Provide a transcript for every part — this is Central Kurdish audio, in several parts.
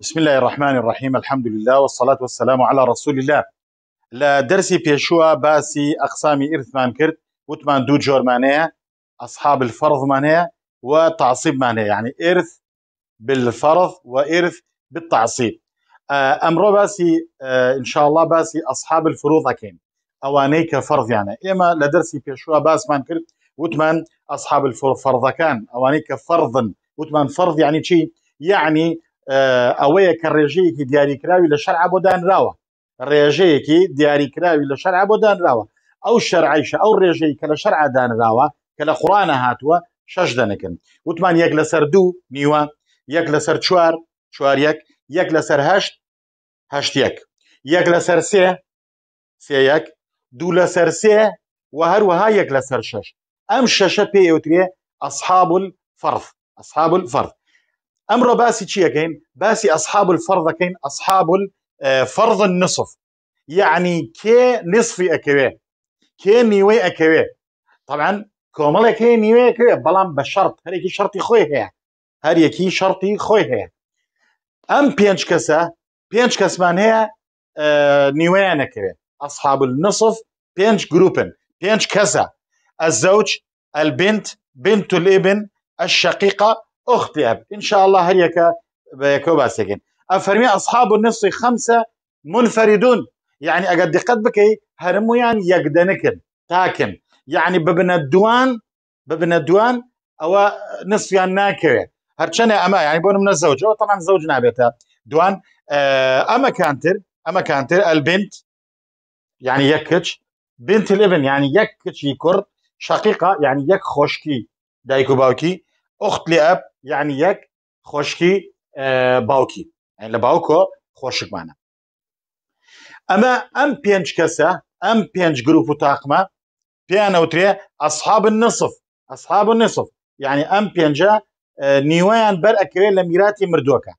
بسم الله الرحمن الرحيم الحمد لله والصلاة والسلام على رسول الله لدرسي بيشوا باسي أقسامي إرث ئرثمان كرت وتمان أصحاب الفرض ئەصحاب وتعصيب و يعني إرث بالفرض وإرث بالتعصيب أمرو باسي إن شاء الله باسي أصحاب الفروض ئەکەین ئەوانەی کە فەرضیانە ئێمە لە بيشوا باس باسمان كرت وتمان أصحاب الفرض كان أوانيك فرض وتمان فرض يعني شيء يعني ئەوەیە کە ڕێژەیەکی دیاریکراوی لە شەرع بۆ دانراوە ڕێژەیەکی دیاریکراوی لە شەرع بۆ دانراوە ئەو شەرعیشە ئەو ڕێژەی کە لە شەرع دانراوە کە لە قڕانە هاتووە شش دەنەکن وتمان یەک لەسەر دوو نیوە یەک لەسەر چوار چوار یەک یەک لەسەر هەشت هەشت یەک یەک لەسەر سێ سێ یەک دوو لەسەر سێ و هەروەها یەک لەسەر شش ئەم شەشە پێوترێ ئەصحاب الفەرف ئەصحاب الفەرف امر باسي كين باسي اصحاب كين اصحاب آه، فرض النصف يعني كي نصفي اكوي كي نيوي اكوي طبعا كومل كي نيوي اكوي بلان بشرط هر يكي شرطي خوي هي هر يكي شرطي خوي هي ام بيانش كسا بيانش كسمان هي آه نيوان اصحاب النصف بيانش جروبن بيانش كسا الزوج البنت بنت الابن الشقيقه أخطئ إن شاء الله هر يكا بيكو باسكين أفرمي أصحاب النص خمسة منفردون يعني أقد قد بكي هرمويان يقدنكن تاكن يعني ببن الدوان ببن الدوان أو نصفيان ناكرة اما يعني بون من الزوج او طبعا زەوج نابێتە دوان آه، اما كانتر اما كانتر البنت يعني يكتش بنت الابن يعني یەک کچی شقيقه يعني يك خوشكي خۆشکی دایک و باوکی یعنی یەک خۆشکی باوکی لە باوکۆ خۆشکمانە ئەمە ئەم پێنج کەسە ئەم پێنج گروپ و تاقمە پێیانەوترێ ئەسحاب نصف ئەسحاب نصف یعنی ئەم پێنجە نیوەیان بەر ئەکرێت لە میراتی مردووەکە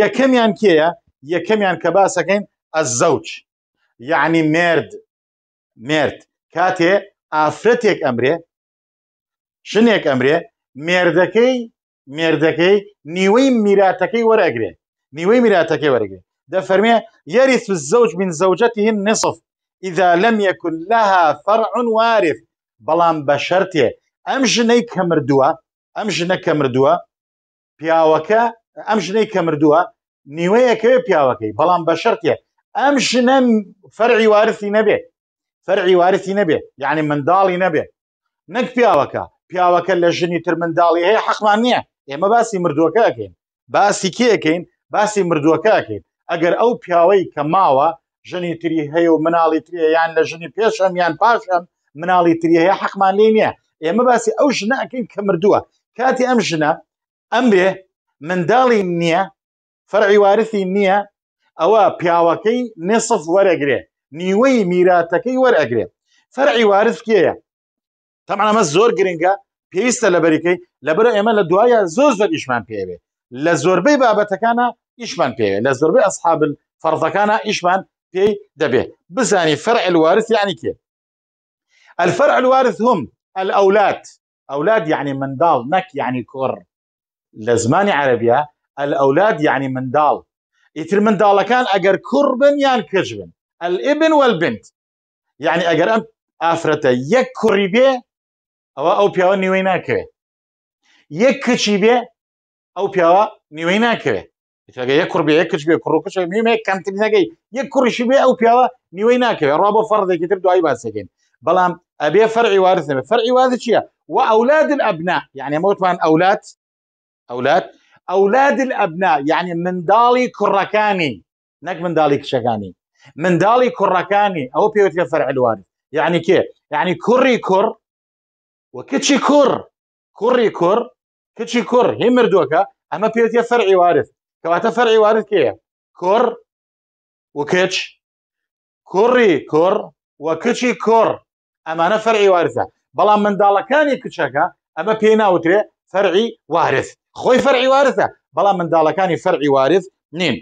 یەکەمیان کێیە یەکەمیان کە باسەکەین ئەس زەوج یعنی مرد مرد کاتێ ئافرەتێک ئەمرێ شنێک ئەمرێ مێردەکەی مێردەکەی نیوەی میراتەکەی وەرەگرێ نیوەی میراتەکەی وەرەگرێ دەفەرمێ یەریف زەوج من زەوجەتی هن نصف إذا لم يكن لها فرع وارث بەڵام بە شەرتێ ئەم ژنەی کە مردووە ئەم ژنە کە مردووە پیاوەکە ئەم ژنەی کە مردووە نیوەیەکەوێ پیاوەکەی بەڵام بە شەرتێ ئەم ژنە فەرعی وارثی نەبێ فەرعی وارثی نەبێ یعنی منداڵی نەبێ نەک پیاوەکە پیاوەکە لە ژنی تر منداڵی هەیە حەقمان نییە ئێمە باسی مردووەکەکەین باسی کێکەین باسی مردووەکەکەین ئەگەر ئەو پیاوەی کە ماوە ژنی تری هەیە و مناڵی تریە یان لە ژنی پێشم یان پاشم مناڵی تری هەیە حەقمان لێ نییە ئێمە باسی ئەو ژنەکەین کە مردووە کاتی ئەم ژنە ئەم بێ منداڵی نییە فەرعی وارثی نییە ئەوە پیاوەکەی نێصف وەرەگرێ نیوەی میراتەکەی وەرەگرێت فەرعی وارث کێە تەمانەمە زۆر گرنگە پیست لبری که لبر ایمان ئێمە لە دوایە زۆر زۆر لزور بی لە زۆربەی بابەتەکانە ئیشمان لزور بی اصحاب الفرض فەرزەکانە ئیشمان پی دبی بزنی فرع الوارث یعنی که الفرع الوارث هم الأولاد أولاد يعني مندال نک یعنی يعني كور لزمان عربیه الأولاد يعني مندال يتر مندال كان أجر كربن يعني كجبن الابن والبنت یعنی اگر أم آفرته يك بیه ئەوە ئەو پیاوە نیوەی ناکەوێت یەک کچی بێ ئەو پیاوە نیوەی ناکەوێت یە کوڕ بێ کچ بێ کوڕکش میێ کەمتر نەگەی یەک کوڕیشی بێ ئەو پیاوە نیوەی ناکەوێت ڕوا بۆ فەرێکی تر دوای باسەکەین بەڵام ئەبێ فەرعی وارز نبێت فەرعی وازە چییە و ئەولاد ئەبنا یعنی مۆتوان ئەولات ئەولات ئەولاد ئەبنا یعنی منداڵی کوڕەکانی نەک منداڵی کشەکانی منداڵی کوڕەکانی ئەو پێوت لە فەرعلوان یعنی کێ یعنی کوڕی کوڕ و کچی کوڕ کوڕی کوڕ کچی کوڕ هی مردووەکە ئەمە پێێتە فەرعی وارث کەواتە فەرعی وارث کێە کوڕ و کچ کوڕی کوڕ و کچی کوڕ ئەمانە فەرعی وارزە بەڵام منداڵەکانی کچەکە ئەمە پێی ناوترێ فەرعی وارث خۆی فەرعی وارزە بەڵام منداڵەکانی فەرعی وارث نین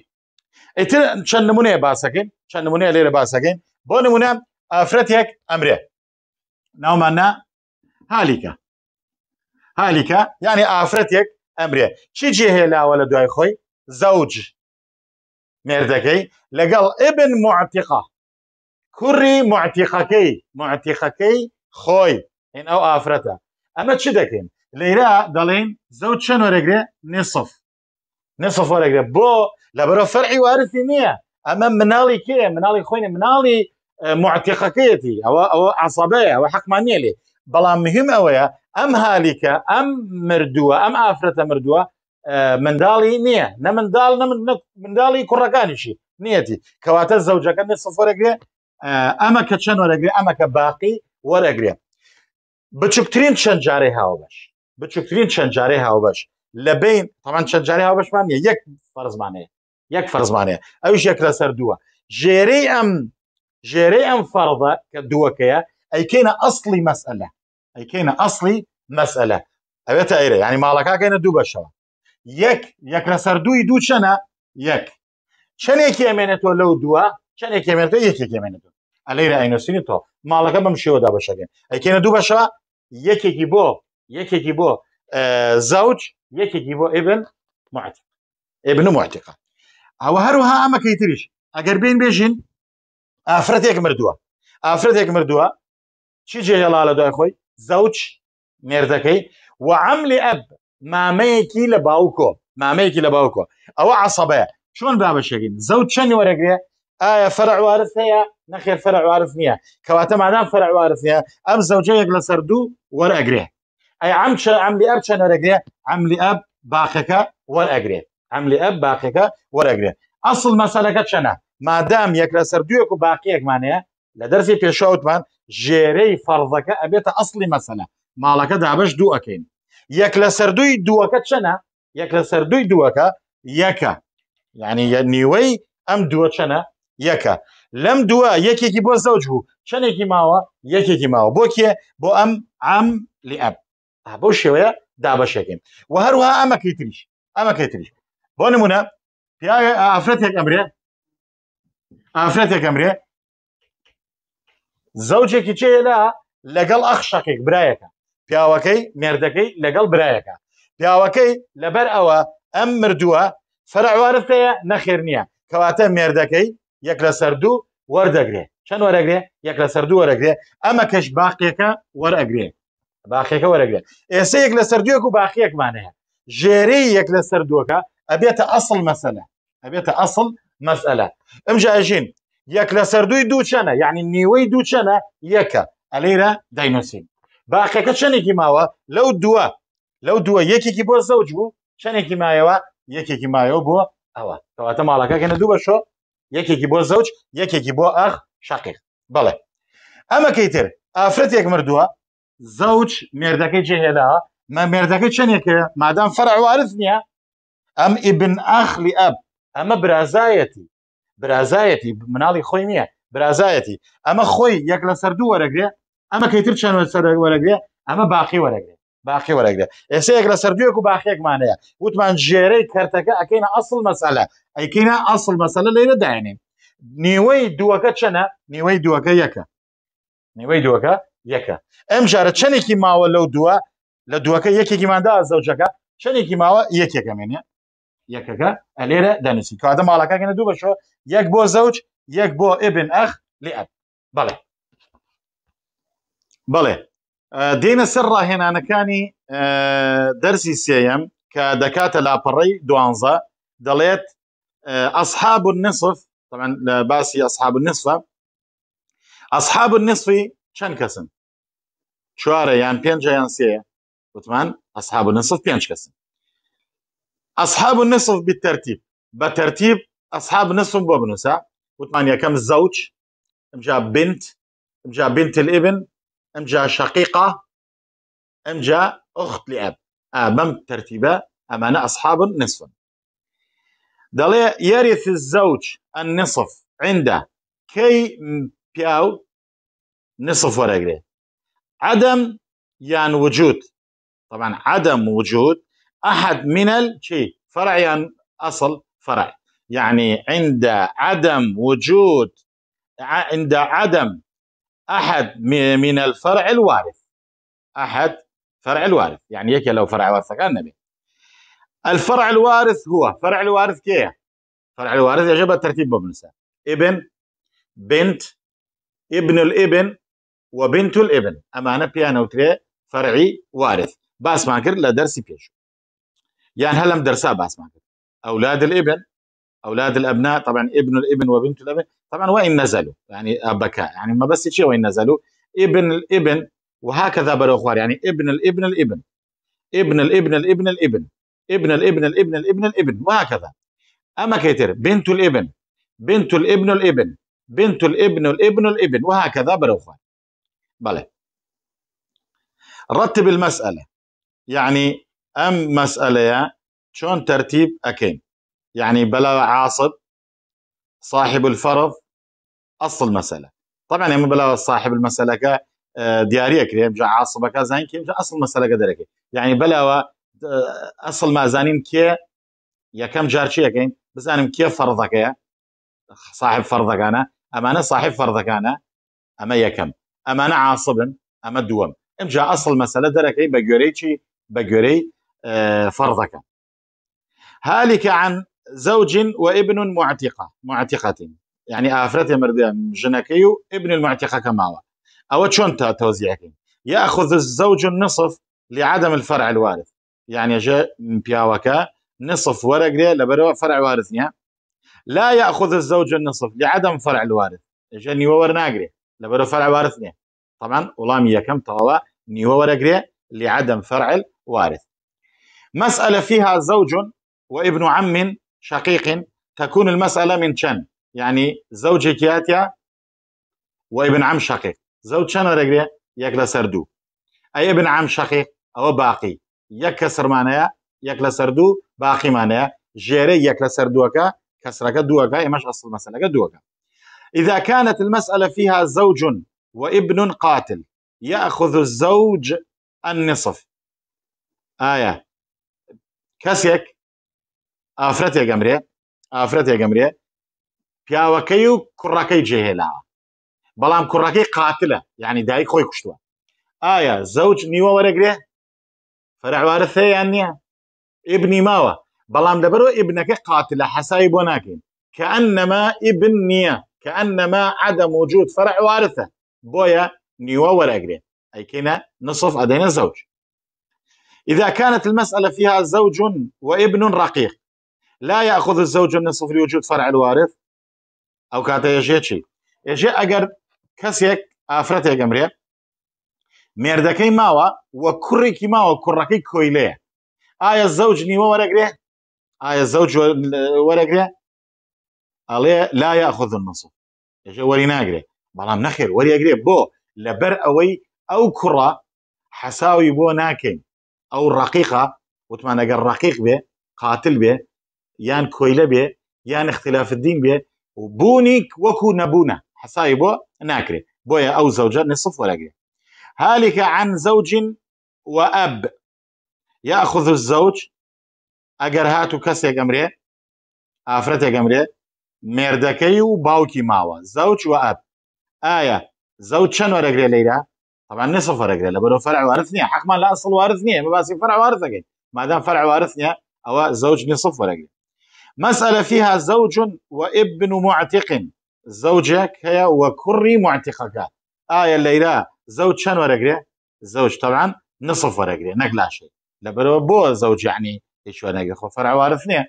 ئیتر چەند نمونەیە باسەکەین چەند نمونەیە لێرە باسەکەین بۆ نمونە ئافرەتێک ئەمرێ ناومانە هالیکە هالیکە یعنی ئافرەتێک ئەمرێ چی جێهێلاوە لە دوای خۆی زەوج مێردەکەی لەگەڵ ئبن معتیقا کوڕی معتیقەکەی معتیقەکەی خۆی هێن ئەو ئافرەتە ئەمە چی دەکەین لەیرا دەڵێن زەوج چەند وەرەگرێ نصف نصف وەرەگرێ بۆ لە بەرە فەرعی وارثی نییە ئەمە مناڵی کێ مناڵی خۆینە مناڵی معتیقەکەیەتی ئەوە ئەوە عسابەیە ئەوە حەقمانە لێ بەڵام مهم ئەوەیە ئەم هالیکە ئەم مردووە ئەم ئافرەتە مردووە منداڵی نییە نە منداڵ منداڵی کوڕەکانیشی نیەتی کەواتە زەوجەکە نێ سفرەگرێ ئەمە کە چەند وەرەگرێ ئەمە کە باقی وەرەگرێ بچووکترین چەند جارێ هاوبەش بچووکترین چەند جارێ هاوبەش لە بین تەمان چەند جارێ هاوبەشمان نیە یەک فەرزمانەیە یەک فەرزمانەیە ئەوش یەک لە سەر دووە ژێرەی ئەم ژێرەی ئەم فەرضە کە دووەکەیە ئەی کەینە ئەسلی مەسئلە ئەی کەینە ئەسلی مەسئلە ئەوێتە ئەیرە ینی ماڵەکەکەینە دوو بەشەوە یەک یەک لە سەر دووی دوو چەنە یەک چەندێکی ئەمێنێتەوە لەو دووە چەندێک ئەمێنێتەوە یەکێک ئەمێنێتەوە ئەلەیرە ئەینوسینی تۆ ماڵەکە بەم شێوەدا بەشەگەن ئەیکێنە دوو بەشەوە یەکێکی بۆ یەکێکی بۆ زەوج یەکێکی بۆ ئێبن معات ئێبن معاتقا ئەوە هەروها ئەمەکەی تریش ئەگەر بین بێژین ئافرەتێک مردووە ئافرەتێک مردووە چی جێهێڵا لە دوای خۆی زەوج مێردەکەی و عملی ئەب مامەیەکی لە باوکۆ مامەیەکی لە باوکۆ ئەوە عسەبەیە چۆن بابەشێکین زەوت چەندی وەرەگرێ ئایا فەرعوارف هەیە نەخێر فەرعوارف نییە کەواتە مادام فەرعوارف هەیە ئەم زەوجەیەک لەسەر دوو وەرەگرێ ئەی ئەم ئەملی ئەب چەند وەرەگرێ ئەملی ئەب باقەکە وەرەگرێ ئەملی ئەب باقیەکە وەرەگرێ ئەسڵ مەسەلەکە چەنە مادام یەک لەسەر دوێک و باقیەکمانەیە لە دەرسی پێشوتمان ژێرەی فەرزەکە ئەبێتە ئەسلی مەسەنە ماڵەکە دابش دوو ئەەکەین یەک لە سەردووی دووەکە چەنە یەک لە سەردووی دووەکە یەکە یعنی نیوەی ئەم دووە چەنە یەکە لەم دووە یەکێکی بۆ زەوج بوو چەندێکی ماوە یەکێکی ماوە بۆ کێ بۆ ئەم ئەم لی ئەب بۆ شێوەیە دابەشەکەین و هەروها ئەمەکەی تریش ئەمەکەی تریش بۆ نمونە پیاە ئافرەتێک ئەمرێ ئافرەتێک ئەمرێ زەوجێکی چێلا لەگەڵ ئەخشەکێک برایەکە پیاوەکەی مێردەکەی لەگەڵ برایەکە پیاوەکەی لەبەر ئەوە ئەم مردووە فەرعوارفتەیە نەخێر نییە کەواتە مێردەکەی یەک لە سەردوو وەردەگرێ چەند وەرەگرێ یەک لە سەردوو وەرەگرێ ئەمە کەش باقیەکە وەرەگرێ باخەکە وەرەگرێ ئێستا یەک لە سەردووەک و باقیەکمانەیە ژێرەی یەک لە سەردووەکە ئەبێتە ئەسڵ مەسەلە ئەبێتە ئەسڵ مەسەلە ئەمجاژین یەک لە سەردووی دوو چەنە یعنی نیوەی دوو چەنە یەکە ئەلێرە داینوسین باقیەکە چەنێکی ماوە لەو دووە لەو دووە یەکێکی بۆ زەوج بوو چەنێکی مایەوە یەکێکی مایەوە بۆ ئەوە کەواتە ماڵەکەکەنە دوو بەشۆ یەکێکی بۆ زەوج یەکێکی بۆ ئەخ شقیق بڵێ ئەمە کەیتر ئافرەتێک مردووە زەوج مێردەکەی جێهێداوە مە مێردەکە چەندێکە مادام فەرعوارز نییە ئەم ئیبن ئاخلی ئەب ئەمە برازایەتی برازایەتی مناڵی خۆی نییە برازایەتی ئەمە خۆی یەک لە سەر دوو وەرەگرێ ئەمە کەیتر چەند سەر وەرەگرێ ئەمە باقی وەرەگرێ باقی وەرەگرێ ئێستا یەک لە سەردوێک و باخێکمانەیە وتمان ژێرەی کەرتەکە ئەکەینە ئەسڵ مەسەلە ئەیکەینە ئەسڵ مەسەلە لەیرە داێنین نیوەی دووەکە چەنە نیوەی دووەکە یەکە نیوەی دووەکە یەکە ئەم جارە چەندێکی ماوە لەو دووە لە دووەکە یەکێکیماندا زەوجەکە چەندێکی ماوە یەکێکەمێنە یەکەکە ئەلێرە دەنووسی کادە ماڵەکەکەە دوو بەشەوە یەک بۆ زەوج یەک بۆ ئێبن ئەخ لێ بەڵێ بەڵێ دێنە انا أنا دەرسی سێەم کە دەکاتە لاپەڕی دوانزا دليت أصحاب النصف طبعا باسي أصحاب النصف أصحاب النصف چەند کەسن چوارە يعني بينجا يعني سێە وتمان ئەصحاب النصف بينج کەسن أصحاب النصف بالترتيب بترتيب أصحاب نصف وابنس وثمانية كم الزوج مجا بنت مجا بنت الابن مجا شقيقة مجا أخت لأب أمام ترتيبة أنا أصحاب نصف دلي يرث الزوج النصف عند كي بياو نصف ورقلي عدم يعني وجود طبعا عدم وجود أحد من الشيء فرع يعني أصل فرع يعني عند عدم وجود عند عدم أحد من الفرع الوارث أحد فرع الوارث يعني هيك لو فرع وارث كان نبي الفرع الوارث هو فرع الوارث كيه فرع الوارث يجب الترتيب بنساء ابن بنت ابن الابن وبنت الابن أمانة بيانا وتري فرعي وارث بس ما كر لدرسي بيشو يعني هلا مدرسة بس اولاد الابن اولاد الابناء طبعا ابن الابن وبنت الابن طبعا وان نزلوا يعني ابكاء يعني ما بس شيء وان نزلوا ابن الابن وهكذا بالاخوار يعني ابن الابن الابن ابن الابن الابن الابن ابن الابن الابن الابن الابن وهكذا اما كثير بنت الابن بنت الابن الابن بنت الابن الابن الابن وهكذا بلغ بلى رتب المساله يعني ام مساله يا شون ترتيب اكين يعني بلا عاصب صاحب الفرض اصل المساله طبعا يا بلا صاحب المساله ك آه، دياريك اللي جاء عاصبه كازان كي اصل المساله قدرك يعني بلا آه، اصل ما زانين كي يا كم جارشي اكين بس انا كي فرضك يا صاحب فرضك انا اما انا صاحب فرضك انا اما يا كم اما انا عاصب اما دوام ام جا اصل المساله دركي بجوريتشي بجوري, بجوري آه، فرضك هالك عن زوج وابن معتقة معتقة يعني آفرت مردية جناكيو ابن المعتقة كما هو أو شون توزيعك يأخذ الزوج النصف لعدم الفرع الوارث يعني جاء بياوكا نصف لي لبروا فرع وارثنيا لا يأخذ الزوج النصف لعدم فرع الوارث جاء نيوور ناقري لبروا فرع وارثني طبعا ولام كم توا نيوور لعدم فرع الوارث مسألة فيها زوج وابن عم شقيق تكون المسألة من شن يعني زوج كياتيا وابن عم شقيق زوج شن رجلي يكلا سردو أي ابن عم شقيق أو باقي يك كسر معناه يك لسردو باقي معناه جيري يك لسردوكا كسرك دوكا إيه مش أصل مسألة دوكا إذا كانت المسألة فيها زوج وابن قاتل يأخذ الزوج النصف آية كسيك افرتي يا جمري افرتي يا جمري وكيو كراكي جهلا بلام كراكي قاتله يعني داي خوي كشتوا ايا زوج نيوا ورغري فرع وارثه يعني ابني ماوا بلام دبرو ابنك قاتله حسايب وناكين كانما ابن نيا كانما عدم وجود فرع وارثه بويا نيوا ورغري اي كنا نصف ادين الزوج إذا كانت المسألة فيها زوج وابن رقيق لا يأخذ الزوج النصف لوجود فرع الوارث أو كاتا يجي شيء يجي أجر كسيك يا جمريه ماوى ماوە وە کوڕێکی ماوە كويلي کۆی لێ ئایا زەوج نیوە وەرەگرێ ئایا لا يأخذ النصف لا یاخود نسو ێژە وەری ناگرێ بەڵام نەخێر وەریەگرێ بۆ لەبەر أوي أو کوڕە حساوي بو ناكين او رقيقه وتمان ئەگەر رقيق بيه قاتل بێ يان كويله بێ يان اختلاف الدين و وبونيك وكو نبونا حسای بو ناكري بويا او زوجه نصف وەرەگرێت هالك عن زوج وأب يأخذ الزوج ئەگەر هاتو كسي کەسێک ئەمرێ ئافرەتێک مردكي وباوكي ماوا زوج واب زەوج آية، زوج شنو ئایا زەوج طبعا نصف فرق لابد لو فرع حق ما لا أصل وارثني ما بس فرع وارثك ما دام فرع وارثني أو زوج نصف فرق مسألة فيها زوج وابن معتق زوجك هي وكري معتقك آية الليلة زوج شن ورق الزوج طبعا نصف ورقري نقلا شيء لابد بو زوج يعني ايش اخو فرع وارثني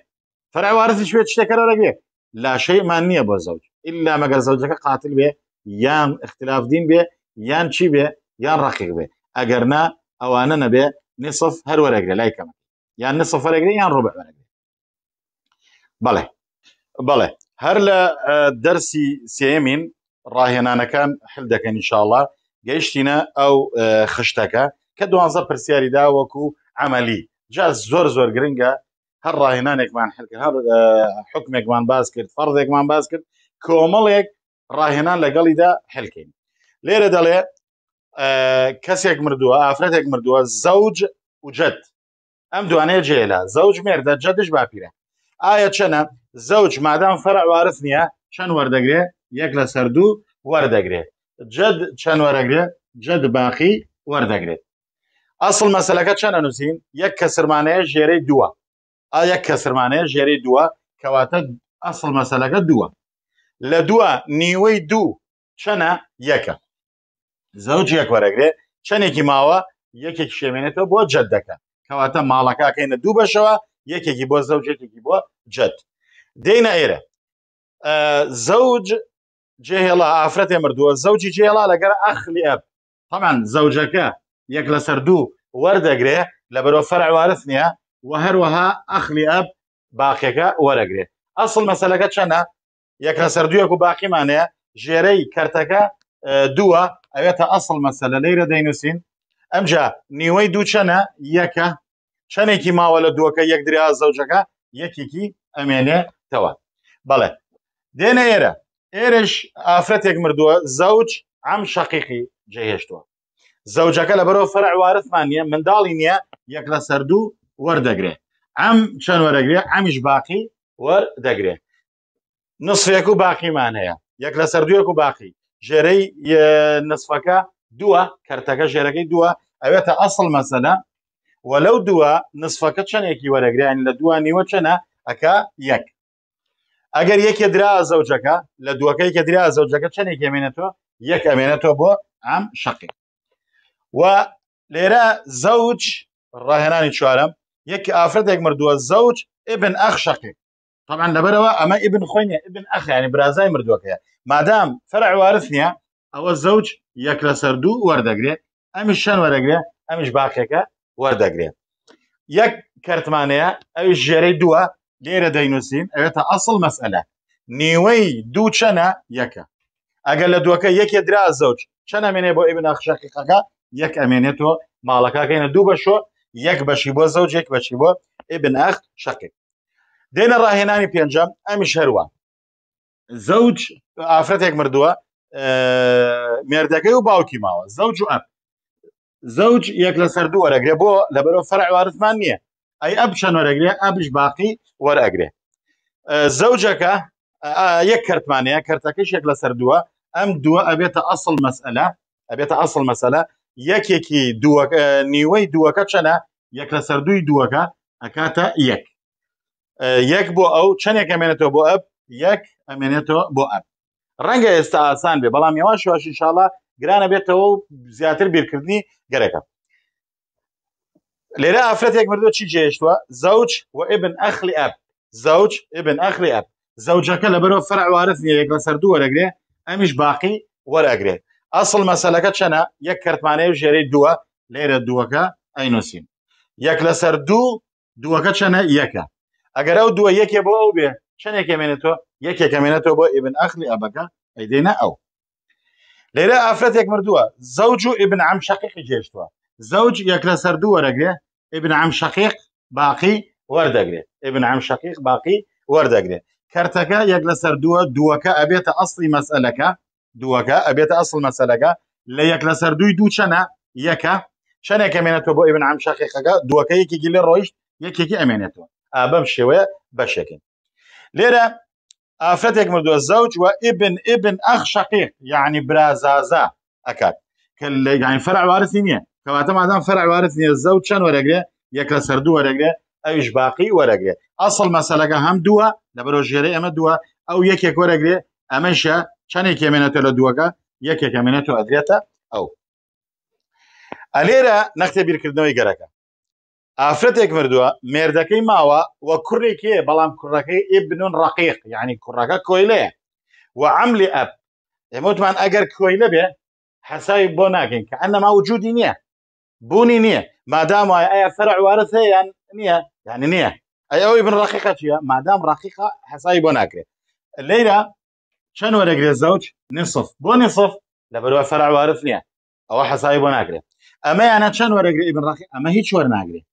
فرع وارث شوية تشتكر ورقري لا شيء مانية بو زوج إلا ما قال زوجك قاتل به يان اختلاف دين به يان شي به یان ڕقیق بێ ئەگەرنا ئەوانە نەبێ نصف هەر وەرەگرێ لای کەمە یان نصف وەرەگری یان ڕۆبە وەرەگرێ بەڵێ بەڵێ هەر لە دەرسی سێمین ڕاهێنانەکان حل دەکەن نیشاءڵە گەیشتینە ئەو خشتەکە کە دوانزە پرسیاری داوەکو عملی جا زۆر زۆر گرنگە هەر ڕاهێنانێکمان حکرد هەر حکمێکمان باز کرد فەرێکمان باز کرد کۆمەڵێک ڕاهێنان لەگەڵیدا هەلکەین لێرە دەڵێ کەسێک مردووە ئافرەتێک مردووە زەوج وجد ئەم دوانەیە جێلا زەوج مێردە جەدش باپیرە ئایا چەنە زەوج مادام فەرعوارف نییە چەند وەردەگرێ یەک لە سەر دوو وەردەگرێت جد چەند وەرەگرێت جد باقی وەردەگرێت ئەسڵ مەسلەکە چەند نووسین یەک کەسرمانەیە ژێرەی دووە ئایا کەسرمانەیە ژێرەی دووە کەواتە ئەسڵ مەسلەکە دووە لە دووە نیوەی دوو چەنە یەکە زەوجێک وەرەگرێ چەندێکی ماوە یەکێک شێمێنێتەوە بۆ جەت دەکەن کەواتە ماڵەکەکەینە دوو بەشەوە یەکێکی بۆ زەوجێکێکی بۆ جەت دێنە ئێرە زەوج جێهێڵا ئافرەتێ مردووە زەوجی جێڵا لەگەر ئەخلی ئەب هەمان زەوجەکە یەک لەسەر دوو وەردەگرێ لە بەرۆ فەرع وارث نییە و هەروەها ئەخلی ئەب باقیەکە وەرەگرێ ئەسڵ مەسلەکە چەنە یەک لەسەر دووەک و باقیمانەیە ژێرەی کەرتەکە دووە ئەوێتە ئەسڵ مەسەلە لەیرە دەینووسین ئەمجا نیوەی دوو چەنە یەکە چەنێکی ماوە لە دووەکە یەک دریا زەوجەکە یەکێکی ئەمێنێتەوە بەڵێ دێنە ئێرە ئێرش ئافرەتێک مردووە زەوج ئەم شەقیقی جێهێشتووە زەوجەکە لە بەرەوە فەرع وارثمان نیە منداڵی نییە یەک لە سەر دوو وەردەگرێ ئەم چەند وەرەگرێ ئەمیش باقی وەردەگرێ نصفێک و باقیمان هەیە یەک لە سەر دوێک و باقی ژێرەی نصفەکە دووە کەرتەکە ژێرەکەی دووە ئەوێتە ئەسڵ مەسەنە وەلەو دووە نصفەکە چەندێکی وەرەگریان لە دوانیوە چەنە ئەکە یەک ئەگەر یەکێ درا زەوجەکە لە دووەکەی کە درا زەوجەکە چەندێک ئەمێنێتەوە یەک ئەمێنێتەوە بۆ ئەم شقی و لێرە زەوج ڕاهێنانی چوارم یەکی ئافرەتێک مردووە زەوج ئبن ئەخ شقیق طبعا لەبەرەوە ئەمە ئبن خوێنە ئبن ئەخ ینی برازای مردوەکەە مادام فرع وارث نییە ئەوە زەوج یەک لە سەر دوو وەردەگرێت ئەمیش شەن وەرەگرێ ئەمیش باقیەکە وەردەگرێت یەک کەرتمانەیە ئەوی ژێرەی دووە لێرە دەینووسین ئەوێتە ئەسڵ مەسئلە نیوەی دوو چەنە یەکە ئەگەر لە دووەکە یەکێ درا زەوج چەند ئەمێنێ بۆ ئبن ئەخشەقیقەکە یەک ئەمێنێتەوە ماڵەکەکەینە دوو بەشۆ یەک بەشی بۆ زەوج یەک بەشی بۆ ئبن ئەخ شقیق دێنە ڕاهێنانی پێنجەم ئەمیش هەروە زەوج ئافرەتێک مردووە مێردەکەی و باوکی ماوە زەوج و ئەم زەوج یەک لە سەر دوو وەرەگرێ بۆ لە بەرەو فەرعوارتمان نییە ئەی ئەب چەند وەرەگرێ ئەبش باقی وەرەگرێ زەوجەکە یەک کردمانەیە کردەکەش یەک لە سەر دووە ئەم دووە ئەبێتە ئەسڵ مەسئلە ئەبێتە ئەسڵ مەسەلە یەکێکی نیوەی دووەکە چەنە یەک لە سەردووی دووەکە ئەکاتە یەک یەک بۆ ئەو چندێک ئەمێنێتەوە بۆ ئەپ یەک ئەمێنێتەوە بۆ ئەپ ڕەنگە ئێستا ئاسان بێ بەڵام ێوان شواشی شاڵە گرانە بێتەوە و زیاتر بیرکردنی گەرەکە لێرە ئافرەتێک مردو چی جێشتوە زەوج و ئبن ئەخلی ئەپ زەوج ئبن ئەخلی ئەپ زەوجەکە لە بەرەوە فرعوارز نیە یەک لە سەردوو وەرەگرێ ئەمیش باقی وەرەگرێت ئەسڵ مەسلەکە چەنە یەک کەرتمانەیە و ژێرەی دووە لێرە دووەکە ئەینوسین یەک لە سەر دوو دووەکە چەنە یەکە ئەگەر ئەو دووە یەکێ بۆ ئەو بێ چندێکێمێنێتەوە یەکێکەمێنێتەوە بۆ ئێبن ئەخلی ئەبەکە ئەیدێنە ئەو لێرە ئافرەتێک مردووە زەوج و ئبن ئەم شقیقی جێشتووە زەوج یەک لە سەر دوو وەرەگرێ ئبن ئەم شقیق باقی وەردەگرێت ئبن ئەم شقیق باقی وەردەگرێت کەرتەکە یەک لە سەر دووە دووەکە ئەبێتە ئەسلی مەسئلەکە دووەکە ئەبێتە ئەسڵ مەسەلەکە لە یەک لە سەر دووی دوو چەنە یەکە چەنێکەمێنێتەوە بۆ ئێبن ئەم شقیقەکە دووەکە یەکێکی لێ ڕۆیشت یەکێکی ئەمێنێتەوە آه، بەم شێوەیە بەشێکن لێرە ئافرەتێک آه، مردووە زەوج و ابن ابن ئەخ شقیق یعنی برازازا أكاد کە لەگەین فەرعوارسی نییە کەواتە مادام فەرعوارس نیە زەوج چەند وەرەگرێ یەک لە سەردوو وەرەگرێ ئەوش باقی وەرەگرێ ئەسڵ مەسەلەکە هەم دووە لە بەرۆ ژێرە ئەمە دووە ئەو یەکێک وەرەگرێ ئەمەشە چەندێک کێمێنێتە لە دووەکە یەکێک ئەمێنێت و ئەدرێتە ئەو ئەلێرە نەختێ ئافرەتێک مردووە مێردەکەی ماوە وە کوڕێکێ بەڵام کوڕەکەی ئبنون ڕقیق یعنی کوڕەکە کۆیلێ و عملی ئەپ ئێمەوتمان ئەگەر کۆی لەبێ حەسای بۆ ناکەین کە ئەنەما وجودی نییە بوونی نییە مادام وایە ئەیا فەرع وارە هەیەیان نییە یعنی نییە ئەوەی بن ڕقیقە چیە مادام ڕقیقا حەسای بۆ ناکرێت لەیرە چەند وەرەگرێت زەوج نصف بۆ نصف لە بەرەوە فەرع وارف نییە ئەوە حەسای بۆ ناکرێت ئەمەیانە چەند وەرەگری بن ڕقی ئەمە هیچ وەرناگرێت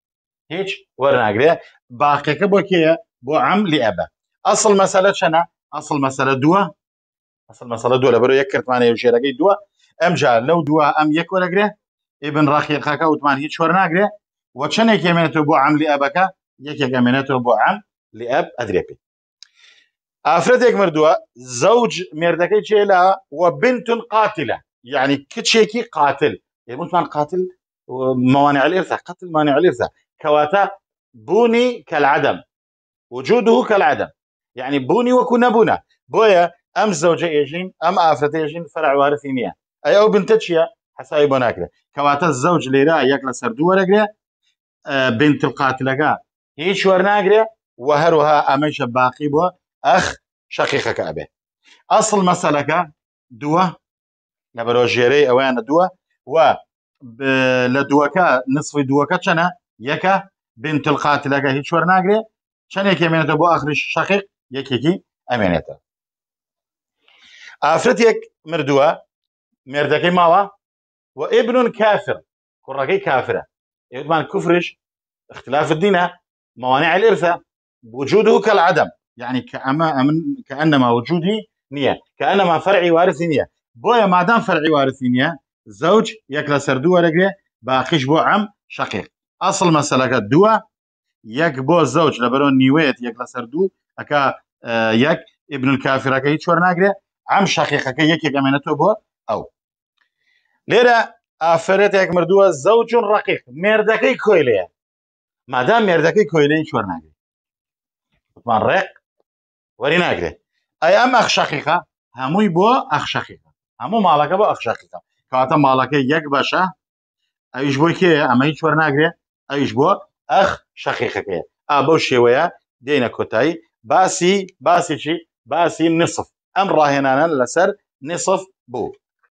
هیچ باقی که با وەرناگرێ باقیەکە بۆ کێە بۆ ئەم لی ئەبە ئەسڵ مەسەلە چەنە ئەسڵ مەسەلە دووە ئەسڵ مەسەلە دووە لە بەرو یەک کردمانەیە ژێرەکەی دووە ئەمجا لەو دووە ئەم ابن وەرەگرێ ئێبن و تمان هیچ و وەرناگرێ وە چەندێک ئەمێنێتەوە بۆ ئەم لی ئەبەکە یەکێک ئەمێنێتەوە بۆ ئەم لی افراد یک ئافرەتێک زوج زەوج مێردەکەی چێلا و بنتون قاتله یعنی کچێکی قاتل ئێمتمان قاتل موانع الارثه قتل موانع الارثه كواتا بوني كالعدم وجوده كالعدم يعني بوني وكنا بنا بويا ام زوجه يجين ام افرت يجين فرع وارثينيه اي او بنت تشيا حسابي كواتا الزوج ليرا ياكل سردو ورقله آه، بنت القاتلقه هيش ورناقله وهروها اميش باقي بو اخ شقيقة كابه اصل كا دوا جيري اوان دوا و لدوكا نصف دوكا شنا یەکە بنتل قاتلەکە هیچ وەر ناگرێ چەندێکی ئەمێنێتە بۆ ئاخری شەقیق یەکێکی افرت ئافرەتێک مردوا مێردەکەی ماوا و ئێبنون کافر کوڕەکەی کافرە ئێوتمان كفرش اختلاف الدين موانع الارثه وجوده كالعدم يعني كأما أمن كانما وجودي نيه كانما فرعي وارثي نيه بويا ما دام فرعي وارثي نيه زوج يكلا سردوه رجلي باقيش بو عم شقيق ئەسڵ مەسلەکە دووە یەک بۆ زەوج لە بەرۆ نیوێت یەک لەسەر دوو ئەک یەک ئبن کافرەکەی چۆر ناگرێت ئەم شەقیقەکە یەکێک ئەمێنێتەوە بۆ ئەو لێرە ئافرەتێک مردووە زەوجون ڕقیق مێردەکەی کۆی لێە مادام مێردەکەی کۆیلەی چۆر ناگرێت وتمان ڕێق وەری ناگرێت ئەی ئەم ئەخشەقیقا هەمووی بۆ ئەخشەقیقا هەموو ماڵەکە بۆ ئەخشەقیقا کاتە ماڵەکەی یەک بەشە ئەویش بۆی کێ ئەمەی چۆر ناگرێت ئەویش بووە ئەخ شەقیقەکەی ئا بەو شێوەیە دێنە کۆتایی باسی باسیی باسی نصف ئەم ڕاهێنانە لەسەر نصف بوو